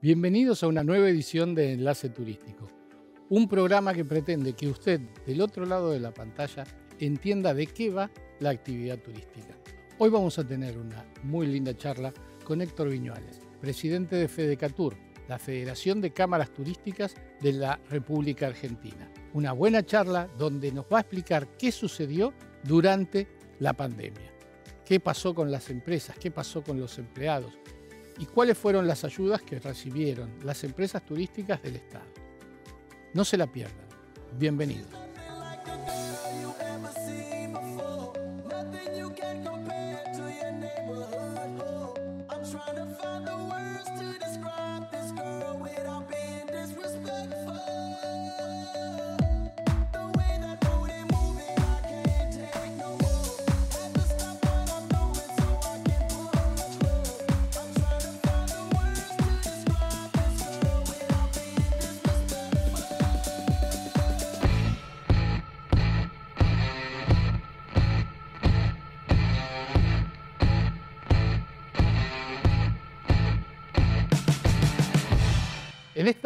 Bienvenidos a una nueva edición de Enlace Turístico, un programa que pretende que usted, del otro lado de la pantalla, entienda de qué va la actividad turística. Hoy vamos a tener una muy linda charla con Héctor Viñuales, presidente de Fedecatur, la Federación de Cámaras Turísticas de la República Argentina. Una buena charla donde nos va a explicar qué sucedió durante la pandemia, qué pasó con las empresas, qué pasó con los empleados, y cuáles fueron las ayudas que recibieron las empresas turísticas del Estado. No se la pierdan. Bienvenidos.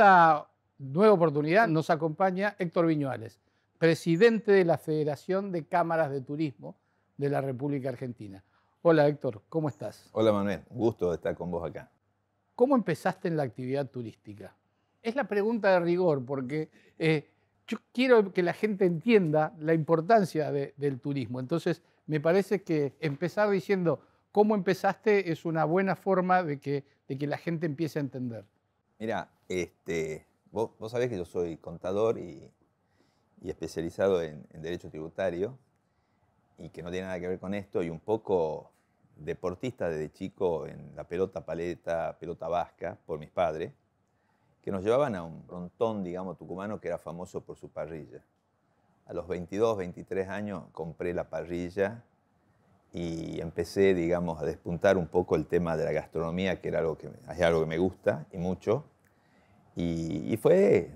esta nueva oportunidad nos acompaña Héctor Viñuales, presidente de la Federación de Cámaras de Turismo de la República Argentina. Hola Héctor, ¿cómo estás? Hola Manuel, gusto estar con vos acá. ¿Cómo empezaste en la actividad turística? Es la pregunta de rigor porque eh, yo quiero que la gente entienda la importancia del turismo. Entonces, me parece que empezar diciendo cómo empezaste es una buena forma de que, de que la gente empiece a entender. Mira, este, vos, sabés que yo soy contador y, especializado en, derecho tributario y que no tiene nada que ver con esto y un poco deportista desde chico en la pelota paleta, pelota vasca, por mis padres, que nos llevaban a un brontón, digamos, tucumano que era famoso por su parrilla. A los 22, 23 años compré la parrilla y empecé, digamos, a despuntar un poco el tema de la gastronomía, que era algo que, es algo que me gusta y mucho. Y, fue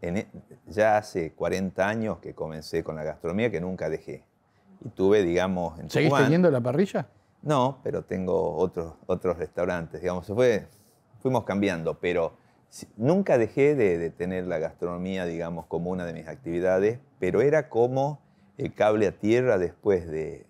en, e, ya hace 40 años que comencé con la gastronomía que nunca dejé. Y tuve, digamos, ¿Seguís teniendo la parrilla? No, pero tengo otros, otros restaurantes, digamos, fue, fuimos cambiando, pero nunca dejé de, tener la gastronomía, digamos, como una de mis actividades, pero era como el cable a tierra después de,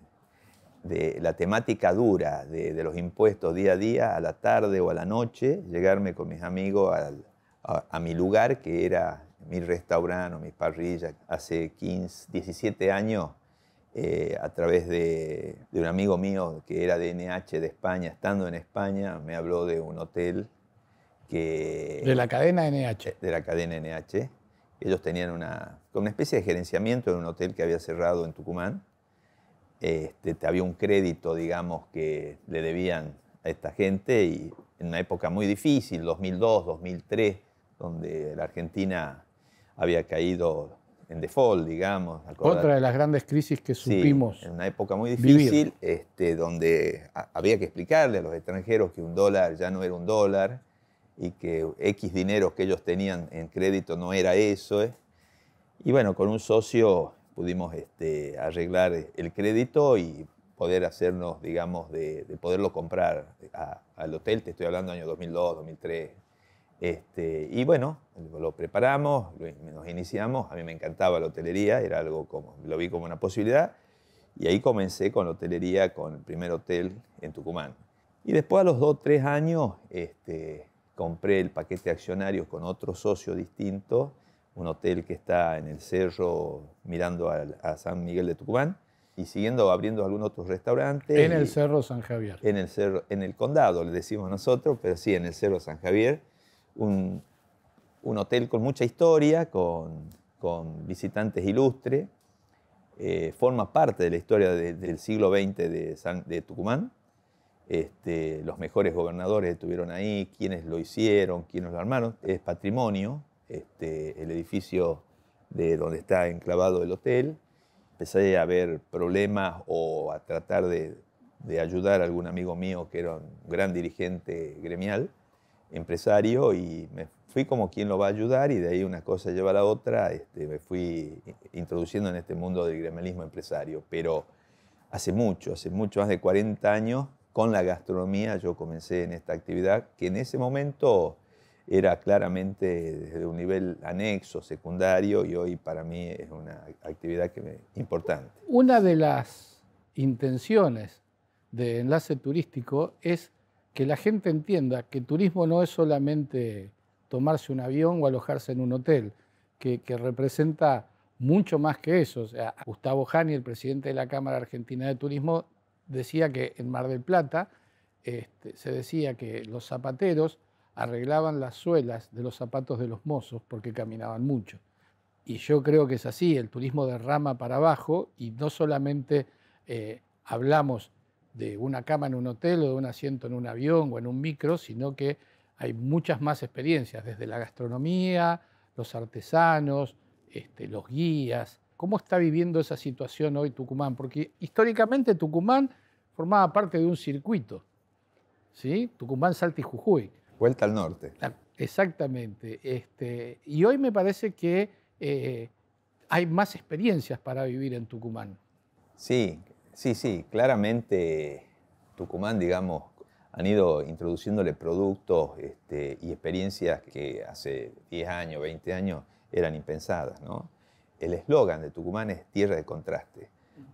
de la temática dura de, de, los impuestos día a día, a la tarde o a la noche, llegarme con mis amigos al, a, mi lugar, que era mi restaurante o mi parrilla. Hace 15, 17 años, eh, a través de, un amigo mío que era de NH de España, estando en España, me habló de un hotel que... De la cadena NH. De la cadena NH. Ellos tenían una, una especie de gerenciamiento en un hotel que había cerrado en Tucumán. Este, había un crédito, digamos, que le debían a esta gente y en una época muy difícil, 2002, 2003, donde la Argentina había caído en default, digamos. Otra de las grandes crisis que supimos. en una época muy difícil, este, donde había que explicarle a los extranjeros que un dólar ya no era un dólar y que X dinero que ellos tenían en crédito no era eso. Eh. Y bueno, con un socio pudimos este, arreglar el crédito y poder hacernos, digamos, de, poderlo comprar al hotel, te estoy hablando año 2002, 2003. Este, y bueno, lo preparamos, nos iniciamos, a mí me encantaba la hotelería, era algo como, lo vi como una posibilidad, y ahí comencé con la hotelería, con el primer hotel en Tucumán. Y después a los dos, tres años, este, compré el paquete de accionarios con otro socio distinto, un hotel que está en el cerro mirando a, a San Miguel de Tucumán, y siguiendo abriendo algún otro restaurante. En el Cerro San Javier. En el, cerro, en el condado, le decimos nosotros, pero sí, en el Cerro San Javier un, hotel con mucha historia, con, visitantes ilustres, eh, forma parte de la historia del siglo XX de, Tucumán. Este, los mejores gobernadores estuvieron ahí, quienes lo hicieron, quienes lo armaron. Es patrimonio, este, el edificio de donde está enclavado el hotel. Empecé a ver problemas o a tratar de ayudar a algún amigo mío que era un gran dirigente gremial empresario y me fui como quien lo va a ayudar y de ahí una cosa lleva a la otra, este, me fui introduciendo en este mundo del gremialismo empresario, pero hace mucho, hace mucho, más de 40 años, con la gastronomía yo comencé en esta actividad que en ese momento era claramente desde un nivel anexo, secundario, y hoy para mí es una actividad que me, importante. Una de las intenciones de Enlace Turístico es que la gente entienda que turismo no es solamente tomarse un avión o alojarse en un hotel, que, representa mucho más que eso. Gustavo Jani, el presidente de la Cámara Argentina de Turismo, decía que en Mar del Plata este, se decía que los zapateros arreglaban las suelas de los zapatos de los mozos porque caminaban mucho. Y yo creo que es así, el turismo derrama para abajo y no solamente eh, hablamos de una cama en un hotel o de un asiento en un avión o en un micro, sino que hay muchas más experiencias, desde la gastronomía, los artesanos, este, los guías. ¿Cómo está viviendo esa situación hoy Tucumán? Porque históricamente Tucumán formaba parte de un circuito, ¿sí? Tucumán, Salta y Jujuy. Vuelta al norte. Exactamente. Este, y hoy me parece que eh, hay más experiencias para vivir en Tucumán. Sí, Sí, sí, claramente Tucumán, digamos, han ido introduciéndole productos este, y experiencias que hace 10 años, 20 años eran impensadas. ¿no? El eslogan de Tucumán es tierra de contraste.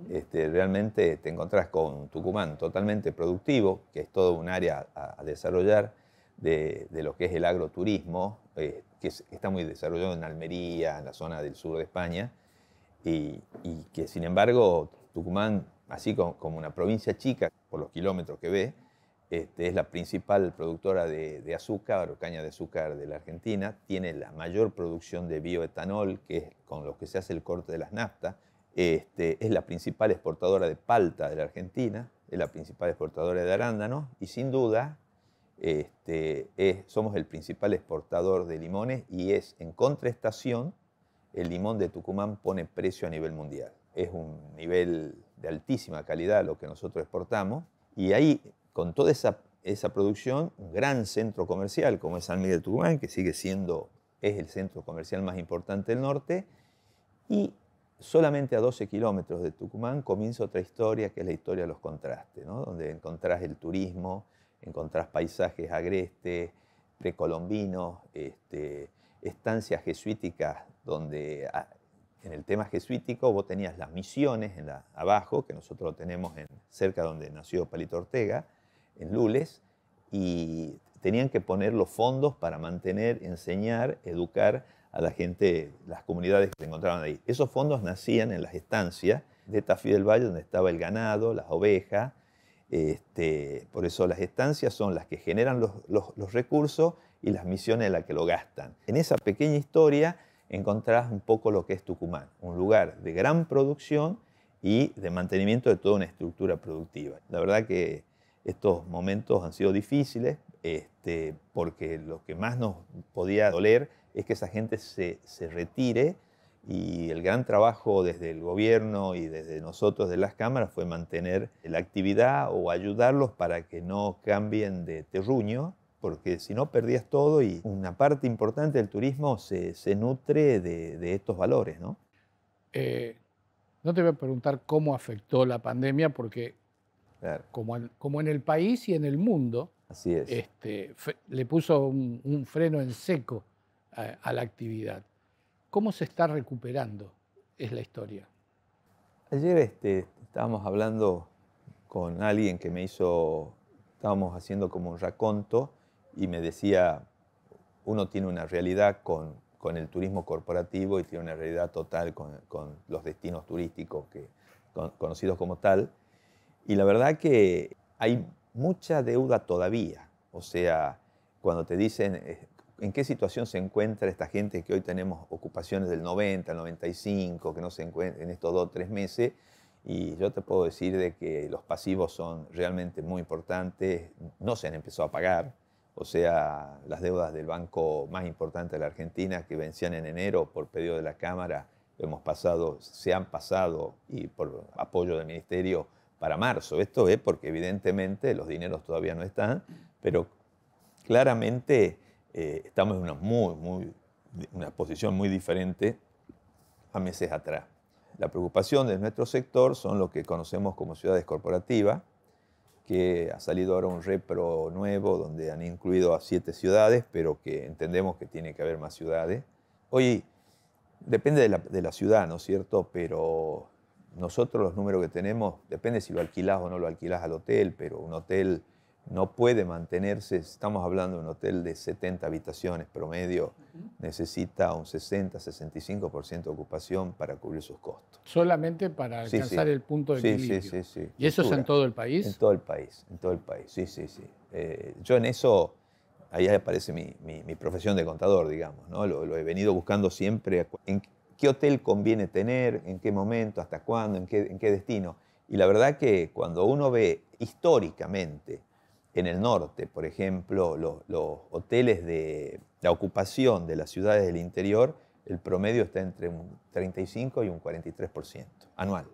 Este, realmente te encontrás con Tucumán totalmente productivo, que es todo un área a, desarrollar de, lo que es el agroturismo, eh, que está muy desarrollado en Almería, en la zona del sur de España, y que sin embargo Tucumán así como una provincia chica, por los kilómetros que ve, este, es la principal productora de, azúcar o caña de azúcar de la Argentina, tiene la mayor producción de bioetanol, que es con lo que se hace el corte de las naftas, este, es la principal exportadora de palta de la Argentina, es la principal exportadora de arándanos y sin duda este, somos el principal exportador de limones y es en contraestación el limón de Tucumán pone precio a nivel mundial. Es un nivel de altísima calidad lo que nosotros exportamos, y ahí, con toda esa, esa producción, un gran centro comercial como es San Miguel de Tucumán, que sigue siendo, es el centro comercial más importante del norte, y solamente a 12 kilómetros de Tucumán comienza otra historia, que es la historia de los contrastes, donde encontrás el turismo, encontrás paisajes agrestes, precolombinos, este, estancias jesuíticas donde ah, en el tema jesuítico vos tenías las misiones en la, abajo, que nosotros lo tenemos en, cerca donde nació Palito Ortega, en Lules, y tenían que poner los fondos para mantener, enseñar, educar a la gente, las comunidades que se encontraban ahí. Esos fondos nacían en las estancias de Tafí del Valle, donde estaba el ganado, las ovejas. Este, por eso las estancias son las que generan los, los recursos y las misiones en las que lo gastan. En esa pequeña historia encontrás un poco lo que es Tucumán, un lugar de gran producción y de mantenimiento de toda una estructura productiva. La verdad que estos momentos han sido difíciles este, porque lo que más nos podía doler es que esa gente se, se retire y el gran trabajo desde el gobierno y desde nosotros de las cámaras fue mantener la actividad o ayudarlos para que no cambien de terruño porque si no perdías todo y una parte importante del turismo se, nutre de, estos valores, ¿no? Eh, no te voy a preguntar cómo afectó la pandemia, porque como, en, el país y en el mundo, Así este, le puso un, freno en seco a, la actividad. ¿Cómo se está recuperando? Es la historia. Ayer este, estábamos hablando con alguien que me hizo, estábamos haciendo como un raconto y me decía, uno tiene una realidad con, con el turismo corporativo y tiene una realidad total con, con los destinos turísticos conocidos como tal. Y la verdad que hay mucha deuda todavía. O sea, cuando te dicen eh, en qué situación se encuentra esta gente que hoy tenemos ocupaciones del 90, 95, que no se encuentra en estos dos o tres meses, y yo te puedo decir de que los pasivos son realmente muy importantes, no se han empezado a pagar, o sea, las deudas del banco más importante de la Argentina que vencían en enero por pedido de la Cámara, hemos pasado, se han pasado y por apoyo del Ministerio para marzo. Esto es porque evidentemente los dineros todavía no están, pero claramente eh, estamos en muy, muy, una posición muy diferente a meses atrás. La preocupación de nuestro sector son lo que conocemos como ciudades corporativas, que ha salido ahora un repro nuevo donde han incluido a siete ciudades, pero que entendemos que tiene que haber más ciudades. Oye, depende de la, de la ciudad, ¿no es cierto? Pero nosotros los números que tenemos, depende si lo alquilás o no lo alquilás al hotel, pero un hotel no puede mantenerse, estamos hablando de un hotel de 70 habitaciones promedio, necesita un 60-65% de ocupación para cubrir sus costos. Solamente para alcanzar el punto de equilibrio. Sí, sí, sí. ¿Y eso es en todo el país? En todo el país, en todo el país, sí, sí, sí. Eh, yo en eso, ahí aparece mi, profesión de contador, digamos, ¿no? Lo, he venido buscando siempre, en qué hotel conviene tener, en qué momento, hasta cuándo, en qué, en qué destino. Y la verdad que cuando uno ve históricamente, en el norte, por ejemplo, los, hoteles de la ocupación de las ciudades del interior, el promedio está entre un 35 y un 43% anual,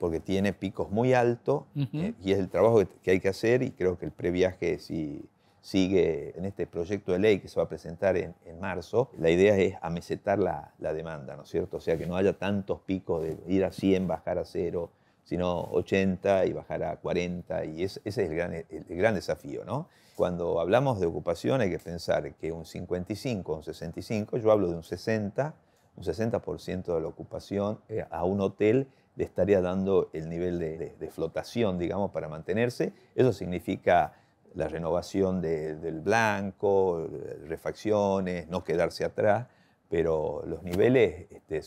porque tiene picos muy altos eh, y es el trabajo que, hay que hacer y creo que el previaje si sigue en este proyecto de ley que se va a presentar en, marzo, la idea es amesetar la, demanda, ¿no es cierto? O sea, que no haya tantos picos de ir a 100, bajar a cero, sino 80 y bajar a 40, y ese es el gran, desafío, ¿no? Cuando hablamos de ocupación hay que pensar que un 55, un 65, yo hablo de un 60, un 60% de la ocupación eh, a un hotel le estaría dando el nivel de, flotación, digamos, para mantenerse. Eso significa la renovación del blanco, refacciones, no quedarse atrás, pero los niveles, este,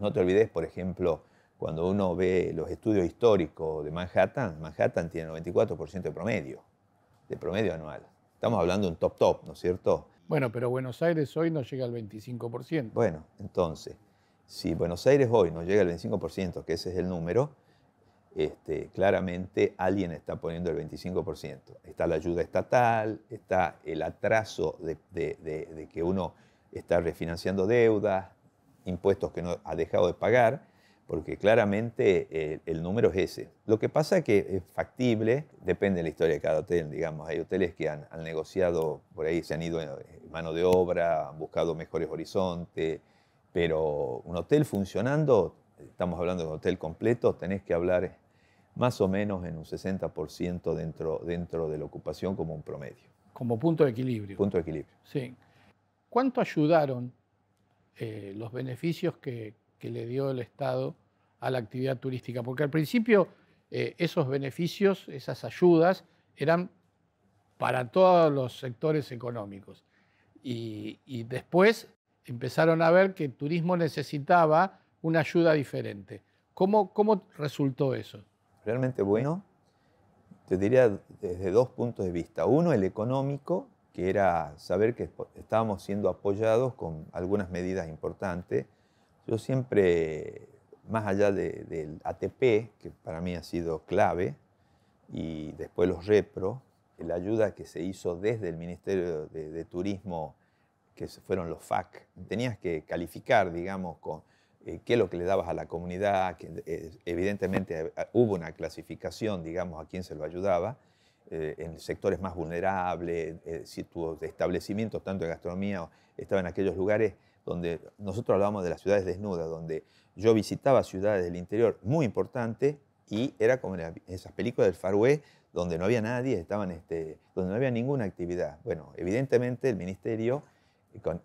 no te olvides, por ejemplo, cuando uno ve los estudios históricos de Manhattan, Manhattan tiene 94% de promedio, de promedio anual. Estamos hablando de un top top, ¿no es cierto? Bueno, pero Buenos Aires hoy no llega al 25%. Bueno, entonces, si Buenos Aires hoy no llega al 25%, que ese es el número, este, claramente alguien está poniendo el 25%. Está la ayuda estatal, está el atraso de, de que uno está refinanciando deudas, impuestos que no ha dejado de pagar, porque claramente eh, el número es ese. Lo que pasa es que es factible, depende de la historia de cada hotel, digamos, hay hoteles que han, negociado, por ahí se han ido en mano de obra, han buscado mejores horizontes, pero un hotel funcionando, estamos hablando de un hotel completo, tenés que hablar más o menos en un 60% dentro, dentro de la ocupación como un promedio. Como punto de equilibrio. Punto de equilibrio. Sí. ¿Cuánto ayudaron eh, los beneficios que, que le dio el Estado a la actividad turística, porque al principio eh, esos beneficios, esas ayudas, eran para todos los sectores económicos. Y, después empezaron a ver que el turismo necesitaba una ayuda diferente. ¿Cómo, cómo resultó eso? Realmente bueno, te diría desde dos puntos de vista. Uno, el económico, que era saber que estábamos siendo apoyados con algunas medidas importantes, yo siempre, más allá del ATP, que para mí ha sido clave, y después los repro, la ayuda que se hizo desde el Ministerio de, Turismo, que fueron los FAC, tenías que calificar, digamos, con eh, qué es lo que le dabas a la comunidad, que eh, evidentemente eh, hubo una clasificación, digamos, a quién se lo ayudaba, en sectores más vulnerables, si de establecimientos, tanto de gastronomía, estaban en aquellos lugares, donde nosotros hablábamos de las ciudades desnudas, donde yo visitaba ciudades del interior muy importantes y era como en esas películas del Far West donde no había nadie, estaban este, donde no había ninguna actividad. Bueno, evidentemente el ministerio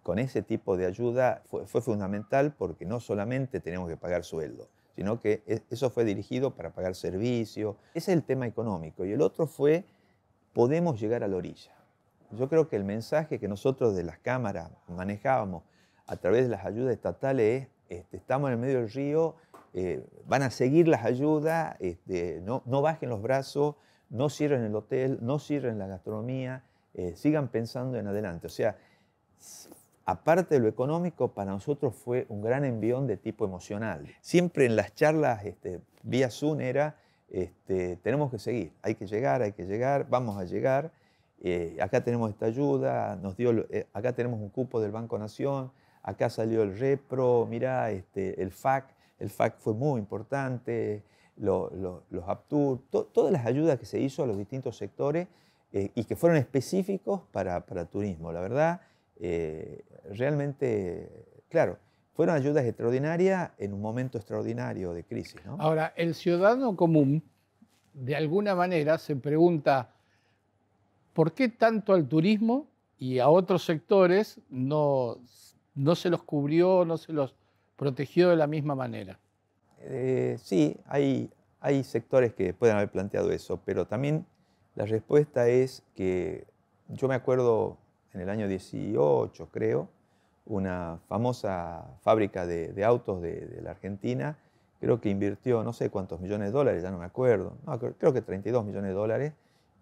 con, ese tipo de ayuda fue, fue, fundamental porque no solamente teníamos que pagar sueldo, sino que e, eso fue dirigido para pagar servicios. Ese es el tema económico. Y el otro fue, podemos llegar a la orilla. Yo creo que el mensaje que nosotros de las cámaras manejábamos a través de las ayudas estatales este, estamos en el medio del río, eh, van a seguir las ayudas, este, no, bajen los brazos, no cierren el hotel, no cierren la gastronomía, eh, sigan pensando en adelante. O sea, aparte de lo económico, para nosotros fue un gran envión de tipo emocional. Siempre en las charlas este, vía Zoom era, tenemos que seguir, hay que llegar, hay que llegar, vamos a llegar, eh, acá tenemos esta ayuda, nos dio, acá tenemos un cupo del Banco Nación, acá salió el repro, mira, este, el FAC, el FAC fue muy importante, los, APTUR, todas las ayudas que se hizo a los distintos sectores eh, y que fueron específicos para, turismo. La verdad, eh, realmente, claro, fueron ayudas extraordinarias en un momento extraordinario de crisis. Ahora, el ciudadano común, de alguna manera, se pregunta, ¿por qué tanto al turismo y a otros sectores no no se los cubrió, no se los protegió de la misma manera. Eh, sí, hay, hay sectores que pueden haber planteado eso, pero también la respuesta es que yo me acuerdo en el año 18, creo, una famosa fábrica de, autos de, la Argentina, creo que invirtió no sé cuántos millones de dólares, ya no me acuerdo, creo que 32 millones de dólares,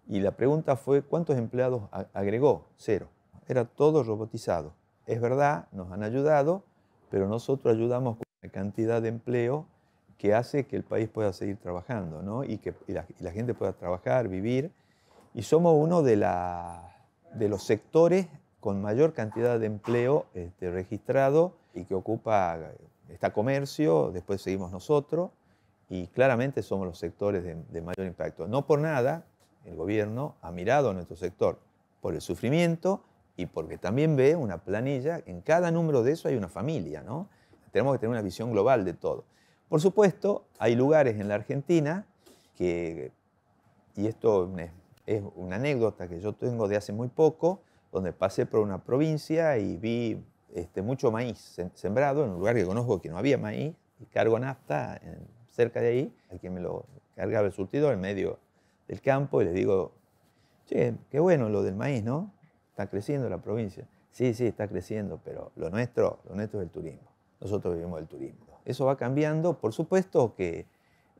y la pregunta fue cuántos empleados agregó, cero, era todo robotizado es verdad, nos han ayudado, pero nosotros ayudamos con la cantidad de empleo que hace que el país pueda seguir trabajando, Y que la, gente pueda trabajar, vivir. Y somos uno de, los sectores con mayor cantidad de empleo este, registrado y que ocupa, está comercio, después seguimos nosotros, y claramente somos los sectores de mayor impacto. No por nada, el gobierno ha mirado a nuestro sector por el sufrimiento, y porque también ve una planilla, en cada número de eso hay una familia, ¿no? Tenemos que tener una visión global de todo. Por supuesto, hay lugares en la Argentina que, y esto es una anécdota que yo tengo de hace muy poco, donde pasé por una provincia y vi este, mucho maíz sembrado en un lugar que conozco que no había maíz, y cargo nafta cerca de ahí, alguien que me lo cargaba el surtidor en medio del campo y les digo, che, qué bueno lo del maíz, ¿no? está creciendo la provincia. Sí, sí, está creciendo, pero lo nuestro, lo nuestro es el turismo. Nosotros vivimos del turismo. Eso va cambiando, por supuesto que,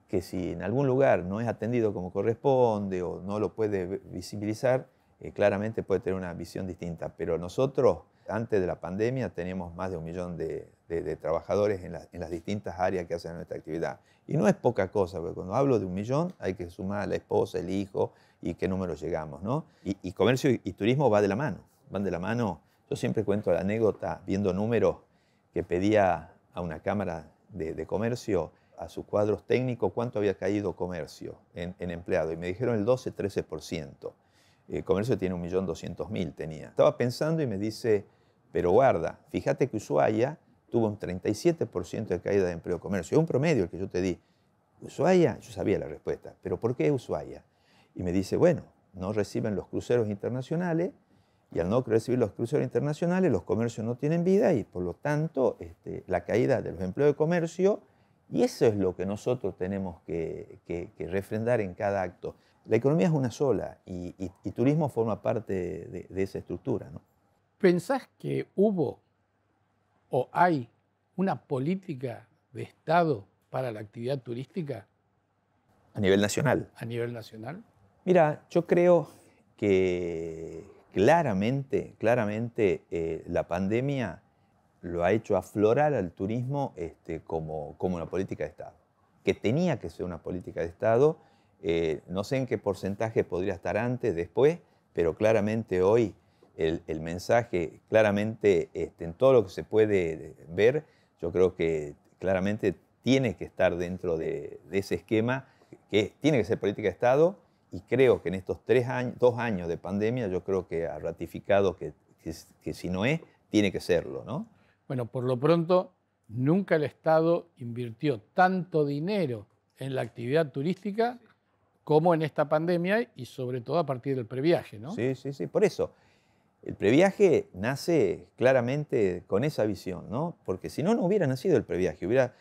que si en algún lugar no es atendido como corresponde o no lo puede visibilizar, eh, claramente puede tener una visión distinta. Pero nosotros, antes de la pandemia, teníamos más de un millón de, trabajadores en, en, las distintas áreas que hacen nuestra actividad. Y no es poca cosa, porque cuando hablo de un millón hay que sumar a la esposa, el hijo, y qué números llegamos. ¿no? Y, comercio y, turismo va de la mano, van de la mano. Yo siempre cuento la anécdota, viendo números, que pedía a una cámara de, comercio, a sus cuadros técnicos, cuánto había caído comercio en, en empleado. Y me dijeron el 12-13%. El eh, comercio tiene 1.200.000, tenía. Estaba pensando y me dice, pero guarda, fíjate que Ushuaia tuvo un 37% de caída de empleo comercio. Es un promedio el que yo te di. Ushuaia, yo sabía la respuesta, pero ¿por qué Ushuaia? y me dice, bueno, no reciben los cruceros internacionales y al no recibir los cruceros internacionales los comercios no tienen vida y por lo tanto este, la caída de los empleos de comercio y eso es lo que nosotros tenemos que, refrendar en cada acto. La economía es una sola y, turismo forma parte de, esa estructura. ¿Pensás que hubo o hay una política de Estado para la actividad turística? A nivel nacional. A nivel nacional. Mira, yo creo que claramente, claramente eh, la pandemia lo ha hecho aflorar al turismo este, como, una política de Estado, que tenía que ser una política de Estado. Eh, no sé en qué porcentaje podría estar antes, después, pero claramente hoy el, mensaje, claramente este, en todo lo que se puede ver, yo creo que claramente tiene que estar dentro de ese esquema, que tiene que ser política de Estado y creo que en estos tres dos años de pandemia yo creo que ha ratificado que, si no es, tiene que serlo. ¿no? Bueno, por lo pronto, nunca el Estado invirtió tanto dinero en la actividad turística como en esta pandemia y sobre todo a partir del previaje, ¿no? Sí, sí, sí, por eso. El previaje nace claramente con esa visión, ¿no? Porque si no, no hubiera nacido el previaje, hubiera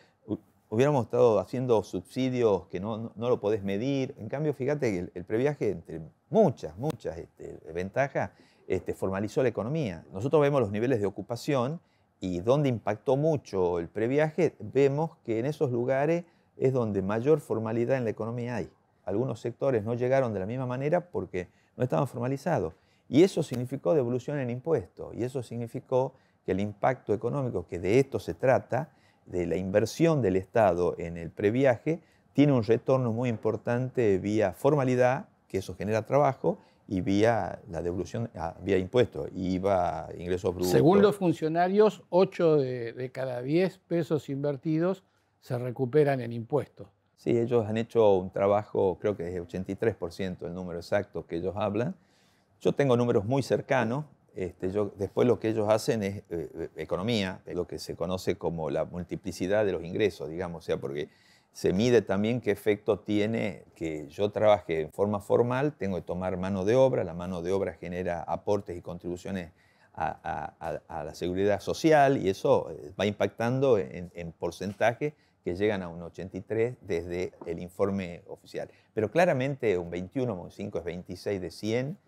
hubiéramos estado haciendo subsidios que no, no, lo podés medir. En cambio, fíjate que el, previaje, entre muchas, muchas este, ventajas, este, formalizó la economía. Nosotros vemos los niveles de ocupación y donde impactó mucho el previaje, vemos que en esos lugares es donde mayor formalidad en la economía hay. Algunos sectores no llegaron de la misma manera porque no estaban formalizados. Y eso significó devolución en impuestos, y eso significó que el impacto económico, que de esto se trata, de la inversión del Estado en el previaje tiene un retorno muy importante vía formalidad, que eso genera trabajo, y vía la devolución, ah, vía impuestos, IVA, ingresos brutos. Según los funcionarios, 8 de, cada 10 pesos invertidos se recuperan en impuestos. Sí, ellos han hecho un trabajo, creo que es 83% el número exacto que ellos hablan. Yo tengo números muy cercanos, este, después lo que ellos hacen es eh, eh, economía, lo que se conoce como la multiplicidad de los ingresos, digamos, o sea, porque se mide también qué efecto tiene que yo trabaje en forma formal, tengo que tomar mano de obra, la mano de obra genera aportes y contribuciones a, la seguridad social y eso eh, va impactando en, porcentajes que llegan a un 83 desde el informe oficial. Pero claramente un 21 un 5 es 26 de 100,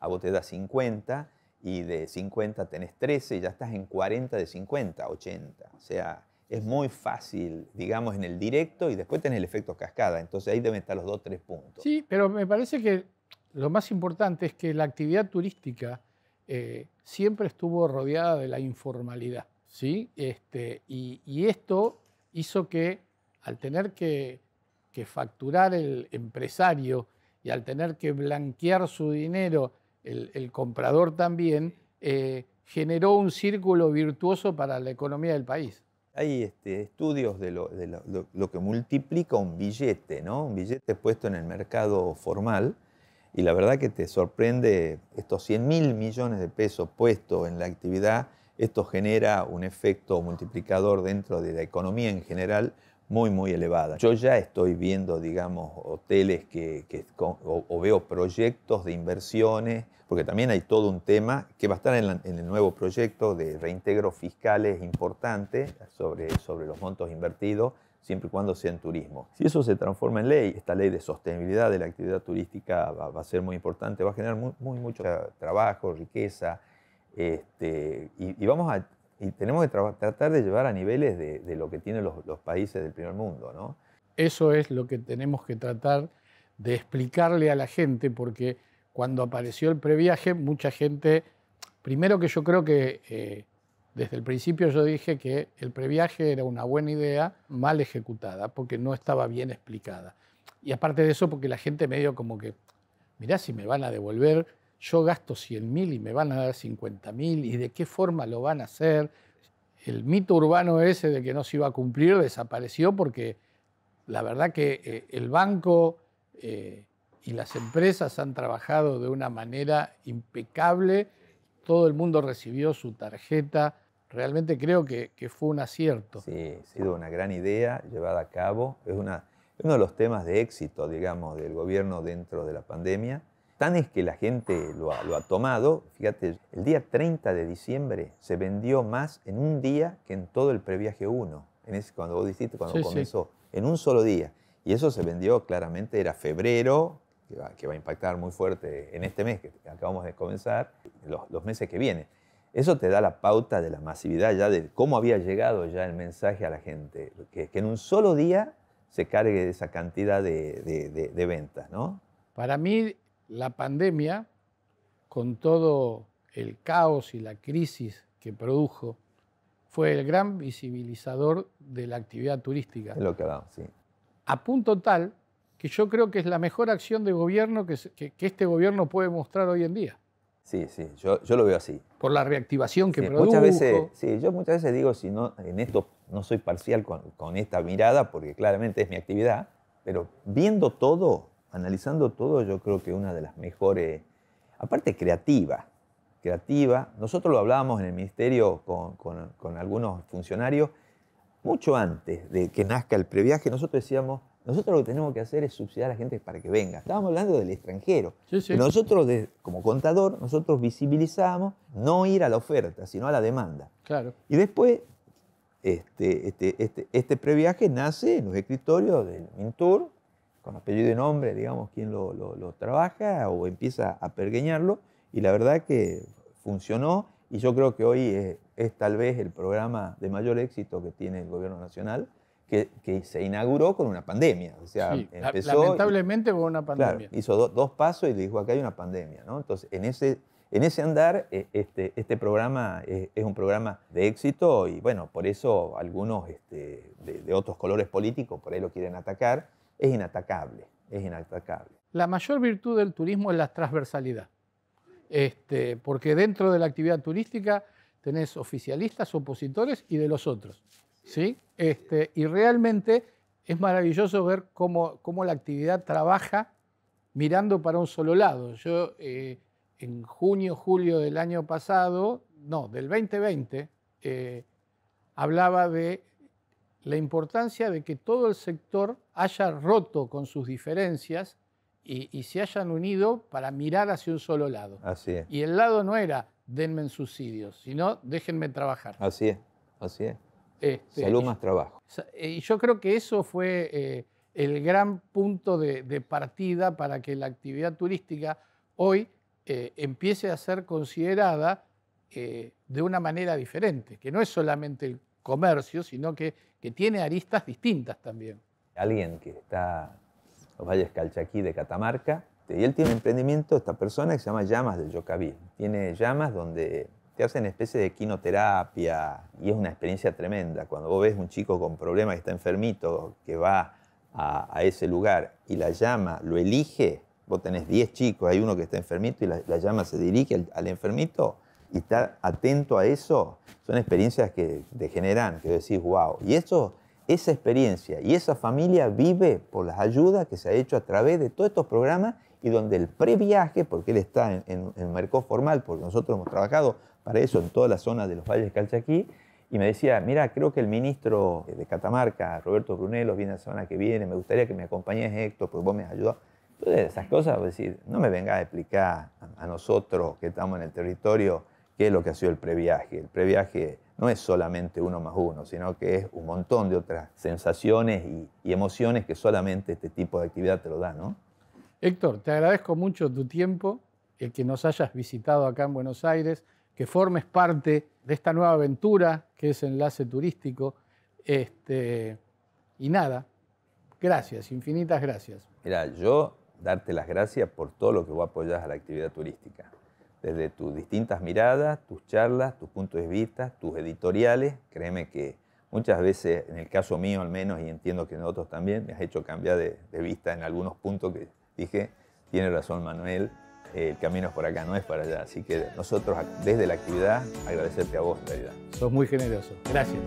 a vos te da 50 y de 50 tenés 13 ya estás en 40 de 50, 80. O sea, es muy fácil, digamos, en el directo y después tenés el efecto cascada. Entonces ahí deben estar los dos, tres puntos. Sí, pero me parece que lo más importante es que la actividad turística eh, siempre estuvo rodeada de la informalidad. ¿sí? Este, y, esto hizo que al tener que, que facturar el empresario y al tener que blanquear su dinero, el, comprador también, eh, generó un círculo virtuoso para la economía del país. Hay este, estudios de, lo, que multiplica un billete, ¿no? Un billete puesto en el mercado formal. Y la verdad que te sorprende estos 100 mil millones de pesos puestos en la actividad. Esto genera un efecto multiplicador dentro de la economía en general muy, muy elevada. Yo ya estoy viendo, digamos, hoteles que, o, veo proyectos de inversiones porque también hay todo un tema que va a estar en, el nuevo proyecto de reintegro fiscales importante sobre, sobre los montos invertidos, siempre y cuando sea en turismo. Si eso se transforma en ley, esta ley de sostenibilidad de la actividad turística va, a ser muy importante, va a generar muy, mucho trabajo, riqueza, este, y, vamos a, y tenemos que tratar de llevar a niveles de, lo que tienen los, países del primer mundo. ¿no? Eso es lo que tenemos que tratar de explicarle a la gente, porque cuando apareció el previaje, mucha gente, primero que yo creo que eh, desde el principio yo dije que el previaje era una buena idea mal ejecutada, porque no estaba bien explicada. Y aparte de eso, porque la gente medio como que, mirá si me van a devolver, yo gasto 100 mil y me van a dar 50 mil, y de qué forma lo van a hacer. El mito urbano ese de que no se iba a cumplir desapareció porque la verdad que eh, el banco... Eh, y las empresas han trabajado de una manera impecable. Todo el mundo recibió su tarjeta. Realmente creo que, fue un acierto. Sí, ha sido una gran idea llevada a cabo. Es uno de los temas de éxito, digamos, del gobierno dentro de la pandemia. Tan es que la gente lo ha, tomado, fíjate, el día 30 de diciembre se vendió más en un día que en todo el previaje 1, cuando vos dijiste, cuando comenzó, en un solo día. Y eso se vendió claramente, era febrero, que va, a impactar muy fuerte en este mes que acabamos de comenzar, los, meses que vienen. Eso te da la pauta de la masividad ya de cómo había llegado ya el mensaje a la gente, que, es que en un solo día se cargue esa cantidad de, ventas, ¿no? Para mí, la pandemia, con todo el caos y la crisis que produjo, fue el gran visibilizador de la actividad turística. lo que sí. A punto tal que yo creo que es la mejor acción de gobierno que, este gobierno puede mostrar hoy en día. Sí, sí, yo, lo veo así. Por la reactivación que sí, produjo. Muchas veces, sí, yo muchas veces digo, si no, en esto no soy parcial con, esta mirada, porque claramente es mi actividad, pero viendo todo, analizando todo, yo creo que una de las mejores, aparte creativa, creativa, nosotros lo hablábamos en el ministerio con algunos funcionarios, mucho antes de que nazca el previaje, nosotros decíamos, nosotros lo que tenemos que hacer es subsidiar a la gente para que venga. Estábamos hablando del extranjero. Nosotros, como contador, nosotros visibilizamos no ir a la oferta, sino a la demanda. Claro. Y después, este, este, este, este previaje nace en los escritorios del Mintur, con apellido y nombre, digamos, quien lo, trabaja o empieza a pergueñarlo. Y la verdad que funcionó y yo creo que hoy es, es tal vez el programa de mayor éxito que tiene el gobierno nacional que, se inauguró con una pandemia. O sea, lamentablemente con una pandemia. hizo dos pasos y le dijo, acá hay una pandemia. Entonces, en ese, en ese andar, e, este, este programa es, un programa de éxito y bueno, por eso algunos este, de, de otros colores políticos por ahí lo quieren atacar. Es inatacable, es inatacable. La mayor virtud del turismo es la transversalidad. Este, porque dentro de la actividad turística tenés oficialistas, opositores y de los otros. ¿sí? Este, y realmente es maravilloso ver cómo, la actividad trabaja mirando para un solo lado. Yo eh, en junio, julio del año pasado, no, del 2020, eh, hablaba de la importancia de que todo el sector haya roto con sus diferencias y, y, se hayan unido para mirar hacia un solo lado. Así es. Y el lado no era denme subsidios, sino déjenme trabajar. Así es, así es. Salud más trabajo. Eh, y yo creo que eso fue eh, el gran punto de, partida para que la actividad turística hoy eh, empiece a ser considerada de una manera diferente, que no es solamente el comercio, sino que, tiene aristas distintas también. Alguien que está en los valles Calchaquí de Catamarca, y él tiene emprendimiento, esta persona, que se llama Llamas del Yocaví. Tiene llamas donde te hacen especie de quinoterapia y es una experiencia tremenda. Cuando vos ves un chico con problemas que está enfermito, que va a, ese lugar y la llama, lo elige, vos tenés 10 chicos, hay uno que está enfermito y la, llama se dirige al, enfermito y está atento a eso, son experiencias que te generan, que decís, wow. Y eso, esa experiencia y esa familia vive por las ayudas que se ha hecho a través de todos estos programas y donde el previaje, porque él está en, en el mercado formal, porque nosotros hemos trabajado para eso en toda la zona de los valles de Calchaquí. Y me decía, mira, creo que el ministro de Catamarca, Roberto Brunelos, viene la semana que viene, me gustaría que me acompañes Héctor, porque vos me has Entonces, esas cosas, decir, no me vengas a explicar a nosotros que estamos en el territorio qué es lo que ha sido el previaje. El previaje no es solamente uno más uno, sino que es un montón de otras sensaciones y, y emociones que solamente este tipo de actividad te lo da, ¿no? Héctor, te agradezco mucho tu tiempo, el que nos hayas visitado acá en Buenos Aires que formes parte de esta nueva aventura que es Enlace Turístico. Este, y nada, gracias, infinitas gracias. Mira, yo darte las gracias por todo lo que vos apoyás a la actividad turística. Desde tus distintas miradas, tus charlas, tus puntos de vista, tus editoriales, créeme que muchas veces, en el caso mío al menos, y entiendo que en otros también, me has hecho cambiar de vista en algunos puntos que dije, tiene razón Manuel, eh, el camino es por acá, no es para allá. Así que nosotros desde la actividad agradecerte a vos, en realidad. Sos muy generoso. Gracias.